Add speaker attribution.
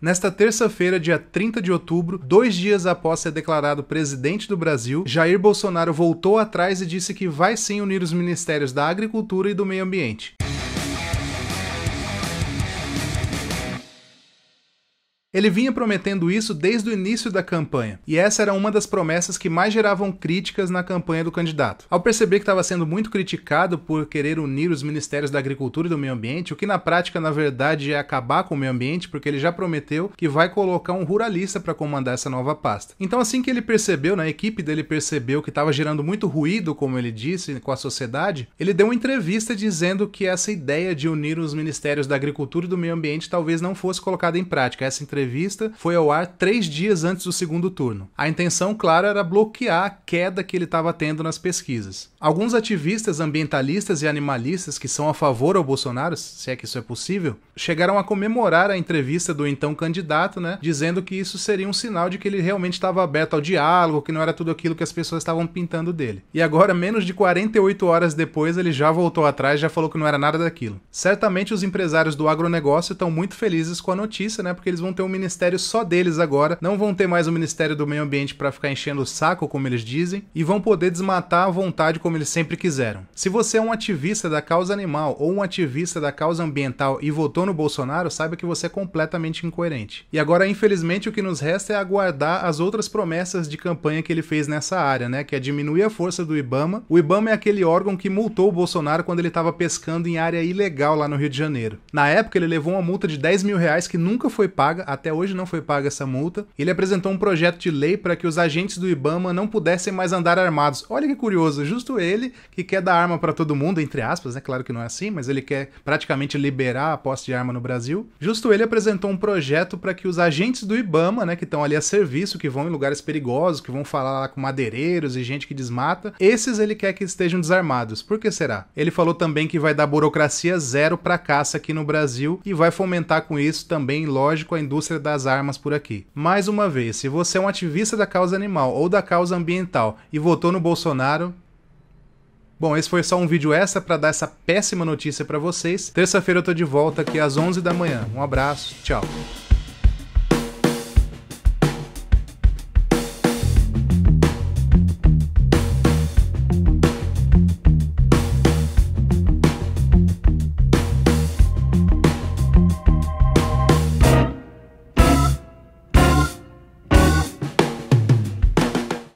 Speaker 1: Nesta terça-feira, dia 30 de outubro, dois dias após ser declarado presidente do Brasil, Jair Bolsonaro voltou atrás e disse que vai sim unir os ministérios da Agricultura e do Meio Ambiente. Ele vinha prometendo isso desde o início da campanha, e essa era uma das promessas que mais geravam críticas na campanha do candidato. Ao perceber que estava sendo muito criticado por querer unir os ministérios da agricultura e do meio ambiente, o que na prática, na verdade, é acabar com o meio ambiente, porque ele já prometeu que vai colocar um ruralista para comandar essa nova pasta. Então, assim que ele percebeu, né, equipe dele percebeu que estava gerando muito ruído, como ele disse, com a sociedade, ele deu uma entrevista dizendo que essa ideia de unir os ministérios da agricultura e do meio ambiente talvez não fosse colocada em prática. Essa entrevista entrevista foi ao ar três dias antes do segundo turno. A intenção, claro, era bloquear a queda que ele estava tendo nas pesquisas. Alguns ativistas ambientalistas e animalistas que são a favor ao Bolsonaro, se é que isso é possível, chegaram a comemorar a entrevista do então candidato, né, dizendo que isso seria um sinal de que ele realmente estava aberto ao diálogo, que não era tudo aquilo que as pessoas estavam pintando dele. E agora, menos de 48 horas depois, ele já voltou atrás, já falou que não era nada daquilo. Certamente os empresários do agronegócio estão muito felizes com a notícia, né, porque eles vão ter um ministério só deles agora, não vão ter mais o Ministério do Meio Ambiente para ficar enchendo o saco, como eles dizem, e vão poder desmatar à vontade como eles sempre quiseram. Se você é um ativista da causa animal ou um ativista da causa ambiental e votou no Bolsonaro, saiba que você é completamente incoerente. E agora, infelizmente, o que nos resta é aguardar as outras promessas de campanha que ele fez nessa área, né, que é diminuir a força do IBAMA. O IBAMA é aquele órgão que multou o Bolsonaro quando ele estava pescando em área ilegal lá no Rio de Janeiro. Na época, ele levou uma multa de 10 mil reais que nunca foi paga até hoje não foi paga essa multa, ele apresentou um projeto de lei para que os agentes do Ibama não pudessem mais andar armados. Olha que curioso, justo ele que quer dar arma para todo mundo, entre aspas, né? Claro que não é assim, mas ele quer praticamente liberar a posse de arma no Brasil. Justo ele apresentou um projeto para que os agentes do Ibama, né, que estão ali a serviço, que vão em lugares perigosos, que vão falar lá com madeireiros e gente que desmata, esses ele quer que estejam desarmados. Por que será? Ele falou também que vai dar burocracia zero para caça aqui no Brasil e vai fomentar com isso também, lógico, a indústria indústria das armas por aqui. Mais uma vez, se você é um ativista da causa animal ou da causa ambiental e votou no Bolsonaro, Bom, esse foi só um vídeo extra para dar essa péssima notícia para vocês. Terça-feira eu tô de volta aqui às 11 da manhã. Um abraço, tchau.